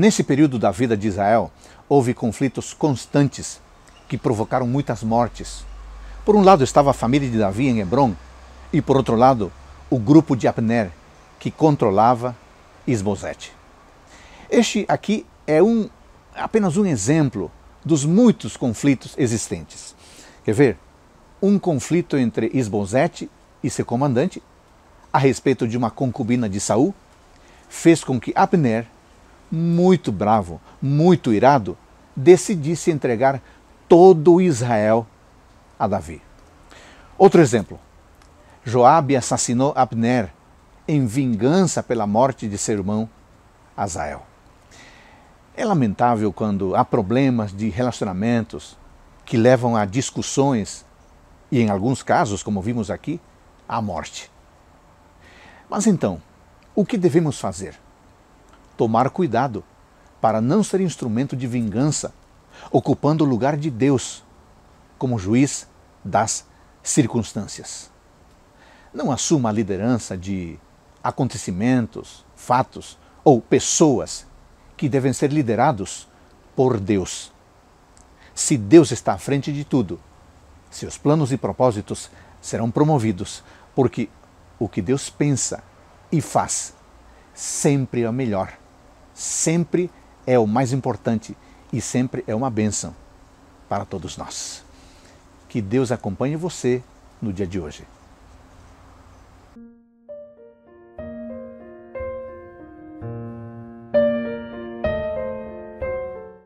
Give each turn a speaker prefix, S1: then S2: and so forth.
S1: Nesse período da vida de Israel, houve conflitos constantes que provocaram muitas mortes. Por um lado estava a família de Davi em Hebron, e por outro lado, o grupo de Abner, que controlava Isbosete. Este aqui é um, apenas um exemplo dos muitos conflitos existentes. Quer ver? Um conflito entre Isbosete e seu comandante, a respeito de uma concubina de Saul, fez com que Abner muito bravo, muito irado, decidisse entregar todo Israel a Davi. Outro exemplo. Joabe assassinou Abner em vingança pela morte de seu irmão Azael. É lamentável quando há problemas de relacionamentos que levam a discussões e, em alguns casos, como vimos aqui, à morte. Mas então, o que devemos fazer? tomar cuidado para não ser instrumento de vingança, ocupando o lugar de Deus como juiz das circunstâncias. Não assuma a liderança de acontecimentos, fatos ou pessoas que devem ser liderados por Deus. Se Deus está à frente de tudo, seus planos e propósitos serão promovidos, porque o que Deus pensa e faz sempre é o melhor sempre é o mais importante e sempre é uma bênção para todos nós. Que Deus acompanhe você no dia de hoje.